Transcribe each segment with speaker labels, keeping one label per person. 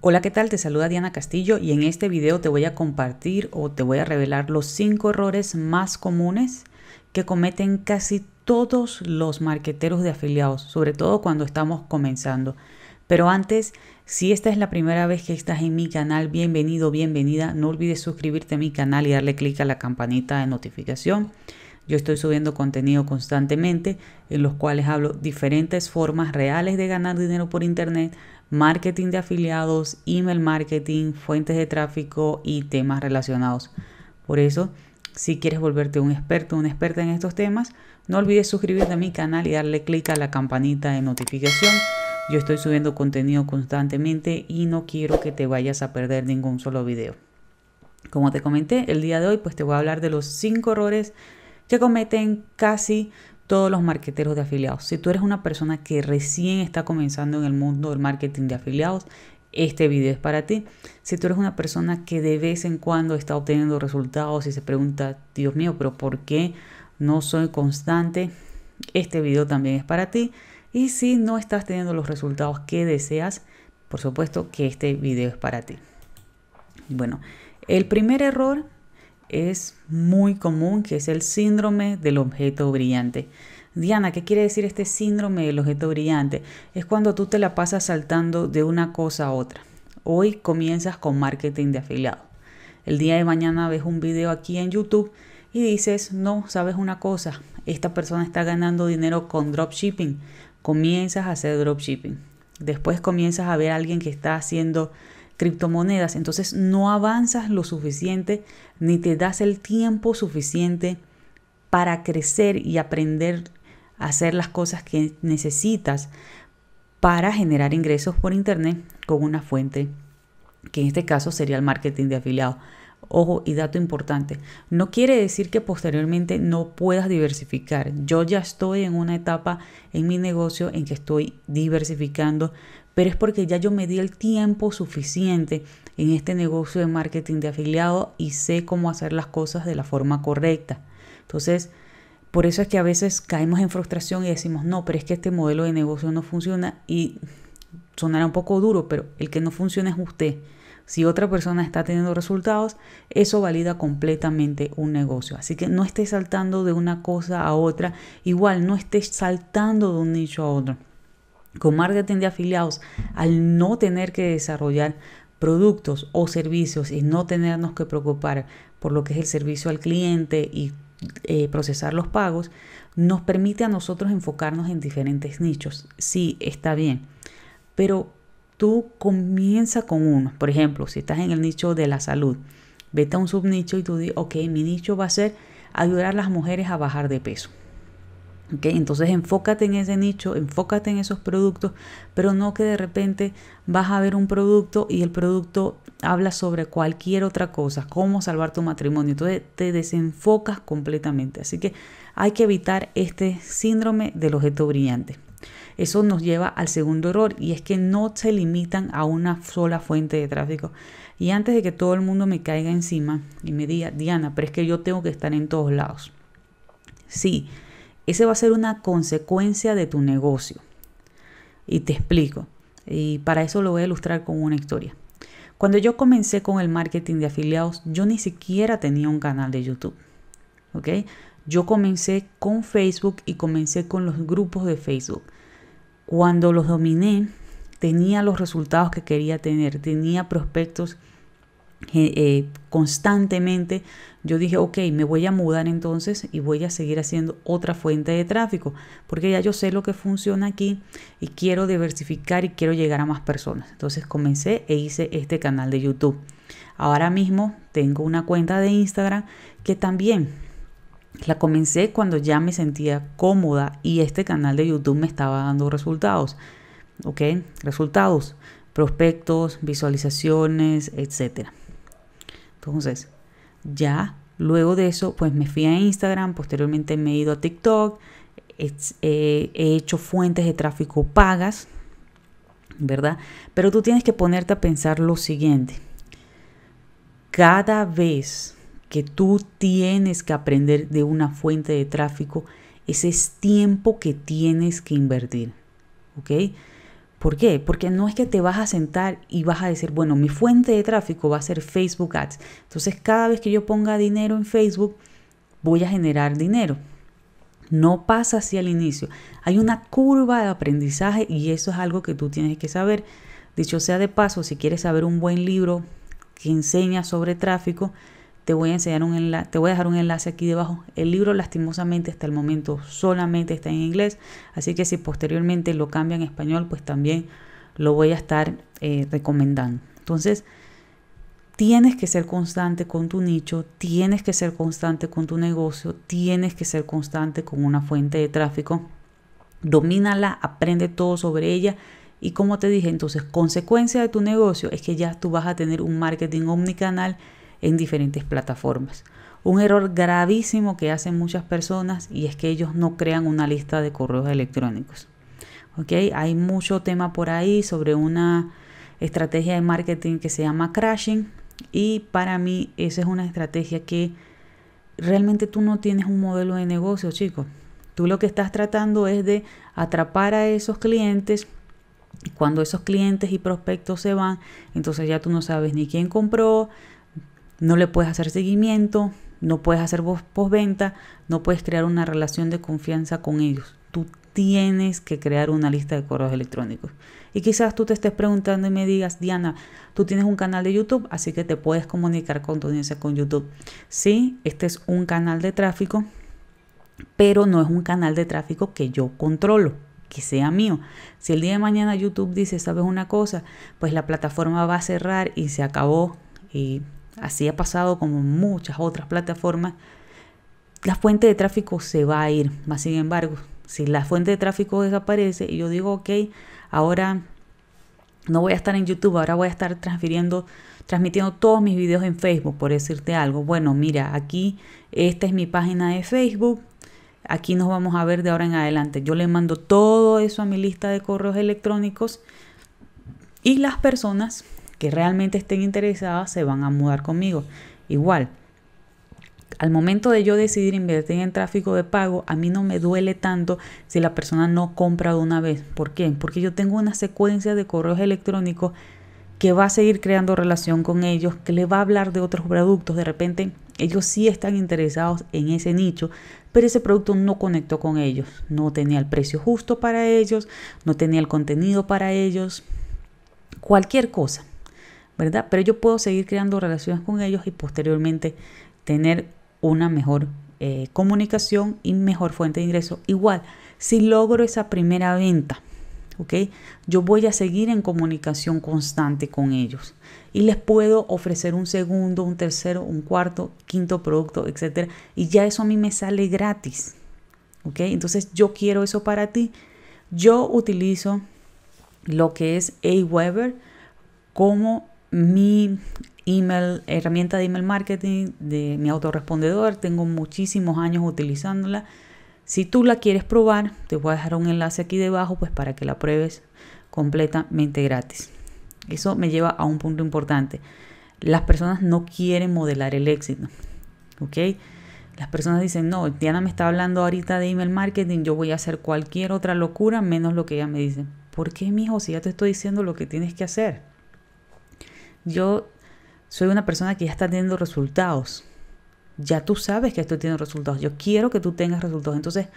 Speaker 1: Hola, ¿qué tal? Te saluda Diana Castillo y en este video te voy a compartir o te voy a revelar los 5 errores más comunes que cometen casi todos los marqueteros de afiliados, sobre todo cuando estamos comenzando. Pero antes, si esta es la primera vez que estás en mi canal, bienvenido, bienvenida, no olvides suscribirte a mi canal y darle clic a la campanita de notificación. Yo estoy subiendo contenido constantemente en los cuales hablo diferentes formas reales de ganar dinero por internet marketing de afiliados, email marketing, fuentes de tráfico y temas relacionados. Por eso, si quieres volverte un experto un una experta en estos temas, no olvides suscribirte a mi canal y darle clic a la campanita de notificación. Yo estoy subiendo contenido constantemente y no quiero que te vayas a perder ningún solo video. Como te comenté, el día de hoy pues te voy a hablar de los 5 errores que cometen casi todos los marqueteros de afiliados. Si tú eres una persona que recién está comenzando en el mundo del marketing de afiliados, este video es para ti. Si tú eres una persona que de vez en cuando está obteniendo resultados y se pregunta, Dios mío, pero ¿por qué no soy constante? Este video también es para ti. Y si no estás teniendo los resultados que deseas, por supuesto que este video es para ti. Bueno, el primer error es muy común, que es el síndrome del objeto brillante. Diana, ¿qué quiere decir este síndrome del objeto brillante? Es cuando tú te la pasas saltando de una cosa a otra. Hoy comienzas con marketing de afiliado. El día de mañana ves un video aquí en YouTube y dices, no, sabes una cosa, esta persona está ganando dinero con dropshipping. Comienzas a hacer dropshipping. Después comienzas a ver a alguien que está haciendo criptomonedas, entonces no avanzas lo suficiente ni te das el tiempo suficiente para crecer y aprender a hacer las cosas que necesitas para generar ingresos por internet con una fuente que en este caso sería el marketing de afiliados. Ojo y dato importante, no quiere decir que posteriormente no puedas diversificar. Yo ya estoy en una etapa en mi negocio en que estoy diversificando pero es porque ya yo me di el tiempo suficiente en este negocio de marketing de afiliado y sé cómo hacer las cosas de la forma correcta. Entonces, por eso es que a veces caemos en frustración y decimos, no, pero es que este modelo de negocio no funciona y sonará un poco duro, pero el que no funciona es usted. Si otra persona está teniendo resultados, eso valida completamente un negocio. Así que no esté saltando de una cosa a otra, igual no estés saltando de un nicho a otro. Con marketing de afiliados, al no tener que desarrollar productos o servicios y no tenernos que preocupar por lo que es el servicio al cliente y eh, procesar los pagos, nos permite a nosotros enfocarnos en diferentes nichos. Sí, está bien, pero tú comienza con uno. Por ejemplo, si estás en el nicho de la salud, vete a un subnicho y tú dices, ok, mi nicho va a ser ayudar a las mujeres a bajar de peso entonces enfócate en ese nicho, enfócate en esos productos, pero no que de repente vas a ver un producto y el producto habla sobre cualquier otra cosa, cómo salvar tu matrimonio. Entonces te desenfocas completamente. Así que hay que evitar este síndrome del objeto brillante. Eso nos lleva al segundo error y es que no se limitan a una sola fuente de tráfico. Y antes de que todo el mundo me caiga encima y me diga, Diana, pero es que yo tengo que estar en todos lados. Sí, ese va a ser una consecuencia de tu negocio. Y te explico. Y para eso lo voy a ilustrar con una historia. Cuando yo comencé con el marketing de afiliados, yo ni siquiera tenía un canal de YouTube. ¿Ok? Yo comencé con Facebook y comencé con los grupos de Facebook. Cuando los dominé, tenía los resultados que quería tener, tenía prospectos eh, constantemente, yo dije, ok, me voy a mudar entonces y voy a seguir haciendo otra fuente de tráfico, porque ya yo sé lo que funciona aquí y quiero diversificar y quiero llegar a más personas. Entonces comencé e hice este canal de YouTube. Ahora mismo tengo una cuenta de Instagram que también la comencé cuando ya me sentía cómoda y este canal de YouTube me estaba dando resultados. ¿Ok? Resultados, prospectos, visualizaciones, etcétera. Entonces, ya luego de eso, pues me fui a Instagram, posteriormente me he ido a TikTok, eh, he hecho fuentes de tráfico pagas, ¿verdad? Pero tú tienes que ponerte a pensar lo siguiente. Cada vez que tú tienes que aprender de una fuente de tráfico, ese es tiempo que tienes que invertir, ¿ok? ¿Por qué? Porque no es que te vas a sentar y vas a decir, bueno, mi fuente de tráfico va a ser Facebook Ads. Entonces cada vez que yo ponga dinero en Facebook, voy a generar dinero. No pasa así al inicio. Hay una curva de aprendizaje y eso es algo que tú tienes que saber. Dicho sea de paso, si quieres saber un buen libro que enseña sobre tráfico, te voy a enseñar un enlace, te voy a dejar un enlace aquí debajo. El libro lastimosamente hasta el momento solamente está en inglés, así que si posteriormente lo cambia en español, pues también lo voy a estar eh, recomendando. Entonces, tienes que ser constante con tu nicho, tienes que ser constante con tu negocio, tienes que ser constante con una fuente de tráfico. Domínala, aprende todo sobre ella y como te dije, entonces, consecuencia de tu negocio es que ya tú vas a tener un marketing omnicanal en diferentes plataformas. Un error gravísimo que hacen muchas personas y es que ellos no crean una lista de correos electrónicos. ¿Ok? Hay mucho tema por ahí sobre una estrategia de marketing que se llama crashing y para mí esa es una estrategia que realmente tú no tienes un modelo de negocio, chicos. Tú lo que estás tratando es de atrapar a esos clientes. Cuando esos clientes y prospectos se van, entonces ya tú no sabes ni quién compró, no le puedes hacer seguimiento, no puedes hacer postventa, no puedes crear una relación de confianza con ellos. Tú tienes que crear una lista de correos electrónicos. Y quizás tú te estés preguntando y me digas, Diana, tú tienes un canal de YouTube, así que te puedes comunicar con tu audiencia con YouTube. Sí, este es un canal de tráfico, pero no es un canal de tráfico que yo controlo, que sea mío. Si el día de mañana YouTube dice, sabes una cosa, pues la plataforma va a cerrar y se acabó y así ha pasado como muchas otras plataformas, la fuente de tráfico se va a ir. Más sin embargo, si la fuente de tráfico desaparece y yo digo, ok, ahora no voy a estar en YouTube, ahora voy a estar transfiriendo, transmitiendo todos mis videos en Facebook, por decirte algo. Bueno, mira, aquí esta es mi página de Facebook. Aquí nos vamos a ver de ahora en adelante. Yo le mando todo eso a mi lista de correos electrónicos y las personas que realmente estén interesadas se van a mudar conmigo. Igual, al momento de yo decidir invertir en tráfico de pago, a mí no me duele tanto si la persona no compra de una vez. ¿Por qué? Porque yo tengo una secuencia de correos electrónicos que va a seguir creando relación con ellos, que le va a hablar de otros productos. De repente, ellos sí están interesados en ese nicho, pero ese producto no conectó con ellos. No tenía el precio justo para ellos, no tenía el contenido para ellos, cualquier cosa. ¿verdad? Pero yo puedo seguir creando relaciones con ellos y posteriormente tener una mejor eh, comunicación y mejor fuente de ingreso. Igual, si logro esa primera venta, ¿ok? Yo voy a seguir en comunicación constante con ellos y les puedo ofrecer un segundo, un tercero, un cuarto, quinto producto, etcétera. Y ya eso a mí me sale gratis, ¿ok? Entonces yo quiero eso para ti. Yo utilizo lo que es Aweber como mi email, herramienta de email marketing, de mi autorrespondedor, tengo muchísimos años utilizándola. Si tú la quieres probar, te voy a dejar un enlace aquí debajo pues para que la pruebes completamente gratis. Eso me lleva a un punto importante. Las personas no quieren modelar el éxito. ¿Ok? Las personas dicen, no, Diana me está hablando ahorita de email marketing, yo voy a hacer cualquier otra locura menos lo que ella me dice. ¿Por qué, mijo, si ya te estoy diciendo lo que tienes que hacer? yo soy una persona que ya está teniendo resultados. Ya tú sabes que estoy teniendo resultados. Yo quiero que tú tengas resultados. Entonces,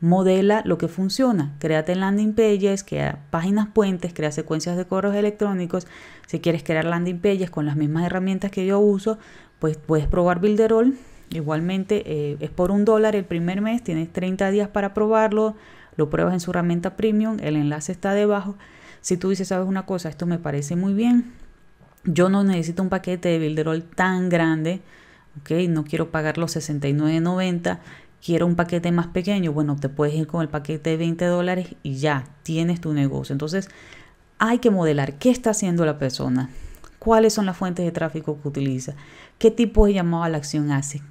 Speaker 1: modela lo que funciona. Créate landing pages, crea páginas puentes, crea secuencias de correos electrónicos. Si quieres crear landing pages con las mismas herramientas que yo uso, pues puedes probar Builderall. Igualmente, eh, es por un dólar el primer mes. Tienes 30 días para probarlo. Lo pruebas en su herramienta premium. El enlace está debajo. Si tú dices, sabes una cosa, esto me parece muy bien yo no necesito un paquete de Builderall tan grande, ¿ok? No quiero pagar los 69.90, quiero un paquete más pequeño. Bueno, te puedes ir con el paquete de 20 dólares y ya tienes tu negocio. Entonces, hay que modelar qué está haciendo la persona, cuáles son las fuentes de tráfico que utiliza, qué tipo de llamado a la acción hace,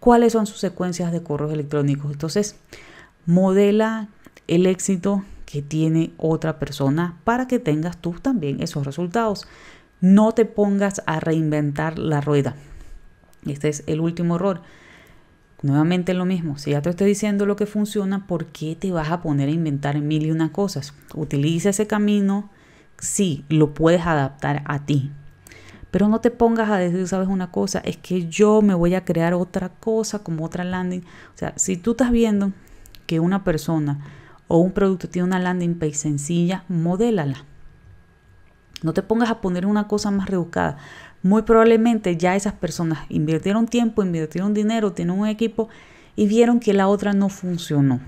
Speaker 1: cuáles son sus secuencias de correos electrónicos. Entonces, modela el éxito que tiene otra persona para que tengas tú también esos resultados. No te pongas a reinventar la rueda. Este es el último error. Nuevamente lo mismo, si ya te estoy diciendo lo que funciona, ¿por qué te vas a poner a inventar mil y una cosas? Utiliza ese camino, sí, lo puedes adaptar a ti. Pero no te pongas a decir, sabes una cosa, es que yo me voy a crear otra cosa como otra landing. O sea, si tú estás viendo que una persona o un producto tiene una landing page sencilla, modélala no te pongas a poner una cosa más rebuscada. Muy probablemente ya esas personas invirtieron tiempo, invirtieron dinero, tienen un equipo y vieron que la otra no funcionó.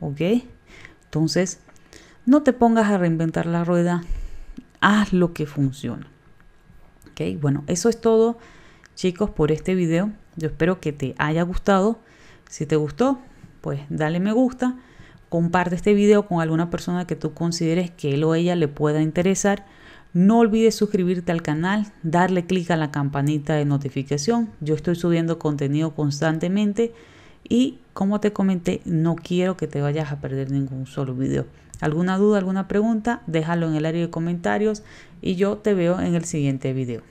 Speaker 1: ¿Ok? Entonces, no te pongas a reinventar la rueda. Haz lo que funciona. ¿Ok? Bueno, eso es todo, chicos, por este video. Yo espero que te haya gustado. Si te gustó, pues dale me gusta. Comparte este video con alguna persona que tú consideres que él o ella le pueda interesar no olvides suscribirte al canal, darle clic a la campanita de notificación. Yo estoy subiendo contenido constantemente y como te comenté, no quiero que te vayas a perder ningún solo video. ¿Alguna duda, alguna pregunta? Déjalo en el área de comentarios y yo te veo en el siguiente video.